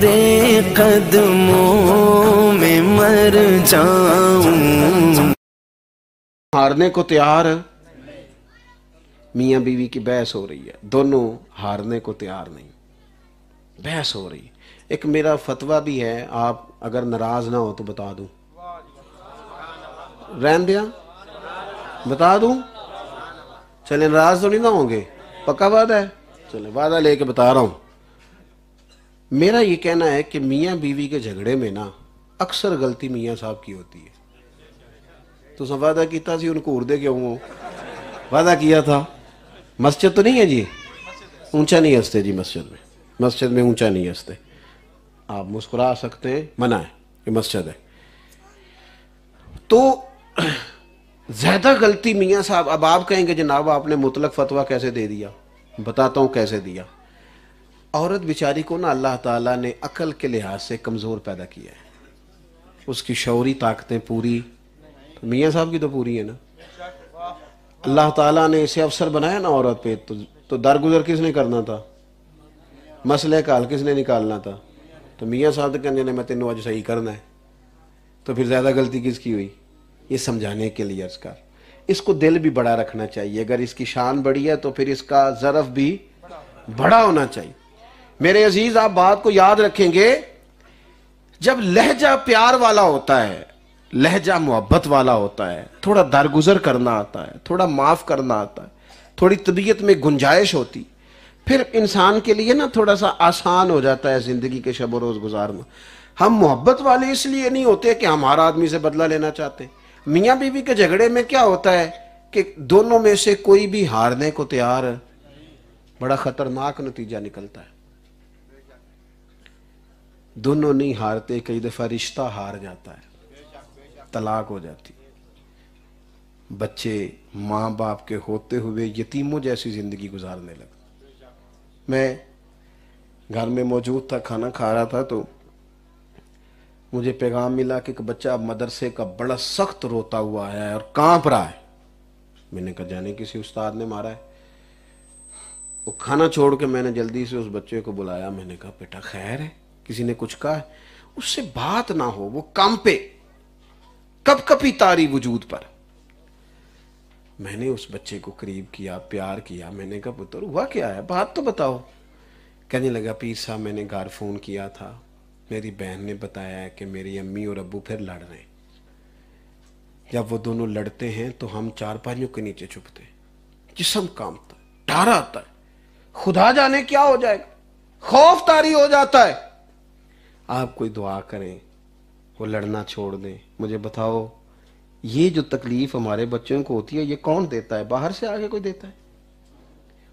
तेरे कदमों में मर जाऊं हारने को तैयार मियां बीवी की बहस हो रही है दोनों हारने को तैयार नहीं बहस हो रही एक मेरा फतवा भी है आप अगर नाराज ना हो तो बता दूं रहन दिया बता दूं चले नाराज तो नहीं ना होंगे पक्का वादा है चले वादा लेके बता रहा हूं मेरा ये कहना है कि मियाँ बीवी के झगड़े में ना अक्सर गलती मियाँ साहब की होती है तो सब वादा किया सी उनको उर्दे क्यों हो वादा किया था मस्जिद तो नहीं है जी ऊंचा नहीं हंसते जी मस्जिद में मस्जिद में ऊंचा नहीं हंसते आप मुस्कुरा सकते हैं मना है ये मस्जिद है तो ज़्यादा गलती मियाँ साहब अब आप कहेंगे जनाब आपने मुतलक फतवा कैसे दे दिया बताता हूँ कैसे दिया औरत बेचारी को ना अल्लाह ताला ने अकल के लिहाज से कमज़ोर पैदा किया है उसकी शौरी ताकतें पूरी तो मियाँ साहब की तो पूरी है ना अल्लाह ताला ने इसे अवसर बनाया ना औरत पे तो तो दरगुजर किसने करना था मसले का हल किसने निकालना था तो मियाँ साहब तो कहने मैं तेनों आज सही करना है तो फिर ज़्यादा गलती किसकी हुई ये समझाने के लिए अर्जकार इसको दिल भी बड़ा रखना चाहिए अगर इसकी शान बड़ी है तो फिर इसका ज़रफ़ भी बड़ा होना चाहिए मेरे अजीज आप बात को याद रखेंगे जब लहजा प्यार वाला होता है लहजा मोहब्बत वाला होता है थोड़ा दरगुजर करना आता है थोड़ा माफ करना आता है थोड़ी तबीयत में गुंजाइश होती फिर इंसान के लिए ना थोड़ा सा आसान हो जाता है जिंदगी के शब रोज गुजारना हम मोहब्बत वाले इसलिए नहीं होते कि हम हर आदमी से बदला लेना चाहते हैं मियाँ बीवी के झगड़े में क्या होता है कि दोनों में से कोई भी हारने को तैयार बड़ा खतरनाक नतीजा निकलता है दोनों नहीं हारते कई दफ़ा रिश्ता हार जाता है तलाक हो जाती बच्चे माँ बाप के होते हुए यतीमों जैसी ज़िंदगी गुजारने लगते मैं घर में मौजूद था खाना खा रहा था तो मुझे पैगाम मिला कि एक बच्चा मदरसे का बड़ा सख्त रोता हुआ आया है और कांप रहा है मैंने कहा जाने किसी उस्ताद ने मारा है वो खाना छोड़ के मैंने जल्दी से उस बच्चे को बुलाया मैंने कहा बेटा खैर है किसी ने कुछ कहा उससे बात ना हो वो काम पे कब कभी तारी वजूद पर मैंने उस बच्चे को करीब किया प्यार किया मैंने कहा पुत्र हुआ क्या है बात तो बताओ कहने लगा पीर साहब मैंने घर फोन किया था मेरी बहन ने बताया है कि मेरी अम्मी और अबू फिर लड़ रहे हैं जब वो दोनों लड़ते हैं तो हम चार पाइयों के नीचे छुपते जिसम कामता डर आता है खुदा जाने क्या हो जाएगा खौफ तारी हो जाता है आप कोई दुआ करें वो लड़ना छोड़ दें मुझे बताओ ये जो तकलीफ हमारे बच्चों को होती है ये कौन देता है बाहर से आगे कोई देता है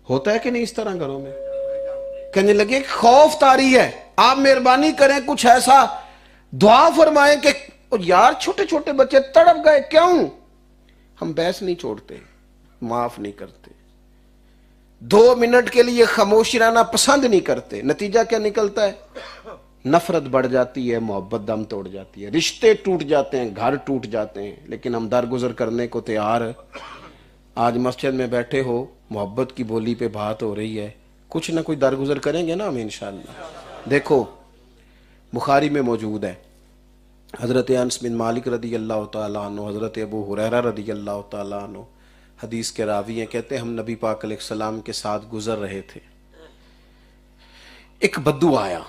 होता है कि नहीं इस तरह घरों में कहने लगे खौफ तारी है आप मेहरबानी करें कुछ ऐसा दुआ फरमाएं कि यार छोटे छोटे बच्चे तड़प गए क्यों हम बहस नहीं छोड़ते माफ नहीं करते दो मिनट के लिए खामोशी रहना पसंद नहीं करते नतीजा क्या निकलता है नफरत बढ़ जाती है मोहब्बत दम तोड़ जाती है रिश्ते टूट जाते हैं घर टूट जाते हैं लेकिन हम दरगुजर करने को तैयार आज मस्जिद में बैठे हो मोहब्बत की बोली पे बात हो रही है कुछ ना कुछ दरगुजर करेंगे ना हम इन देखो बुखारी में मौजूद है हज़रत अनस बिन मालिक रदी अल्लाह तु हज़रत अबू हुरैरा रदी अल्लाह तु हदीस के रावी हैं कहते हैं हम नबी पाक के साथ गुजर रहे थे एक बद्दू आया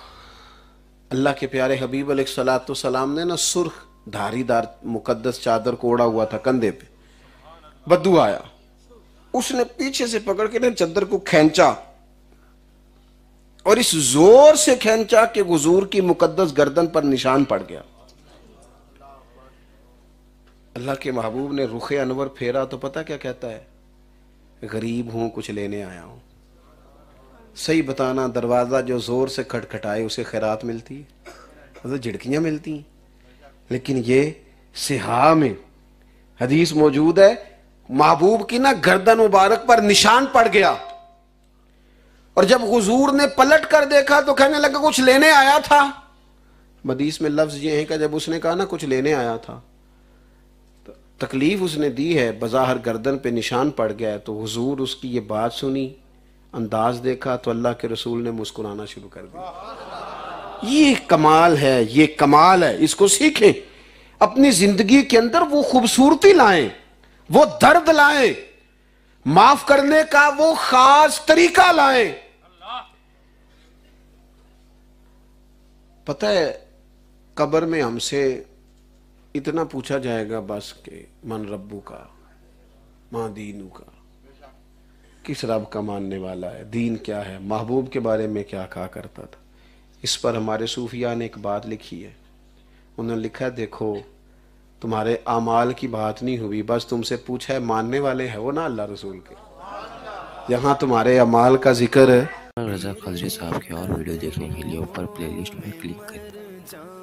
अल्लाह के प्यारे हबीब सलात सलाम ने ना सुर्ख धारीदार मुकद्दस चादर को ओढ़ा हुआ था कंधे पे बद्दू आया उसने पीछे से पकड़ के ना चादर को खेचा और इस जोर से खेचा कि गुजूर की मुकद्दस गर्दन पर निशान पड़ गया अल्लाह के महबूब ने रुखे अनवर फेरा तो पता क्या कहता है गरीब हूं कुछ लेने आया हूं सही बताना दरवाज़ा जो ज़ोर से खटखटाए उसे खैरात मिलती है मतलब झिड़कियाँ मिलती हैं लेकिन ये सिहा में हदीस मौजूद है महबूब की ना गर्दन मुबारक पर निशान पड़ गया और जब हुजूर ने पलट कर देखा तो कहने लगा कुछ लेने आया था मदीस में लफ्ज ये है कि जब उसने कहा ना कुछ लेने आया था तो तकलीफ उसने दी है बज़ाहर गर्दन पे निशान पड़ गया है तो हजूर उसकी ये बात सुनी अंदाज देखा तो अल्लाह के रसूल ने मुस्कुराना शुरू कर दिया ये कमाल है ये कमाल है इसको सीखें अपनी जिंदगी के अंदर वो खूबसूरती लाएं वो दर्द लाएं माफ करने का वो खास तरीका लाएं पता है कब्र में हमसे इतना पूछा जाएगा बस के मन रब्बू का मां दीनू का किस रब का मानने वाला है दीन क्या है महबूब के बारे में क्या कहा करता था इस पर हमारे सूफिया ने एक बात लिखी है उन्होंने लिखा देखो तुम्हारे अमाल की बात नहीं हुई बस तुमसे पूछा है मानने वाले हैं वो ना अल्लाह रसूल के यहाँ तुम्हारे अमाल का जिक्र है रजा खजरी साहब की और वीडियो देखने के लिए ऊपर प्लेलिस्ट में क्लिक करें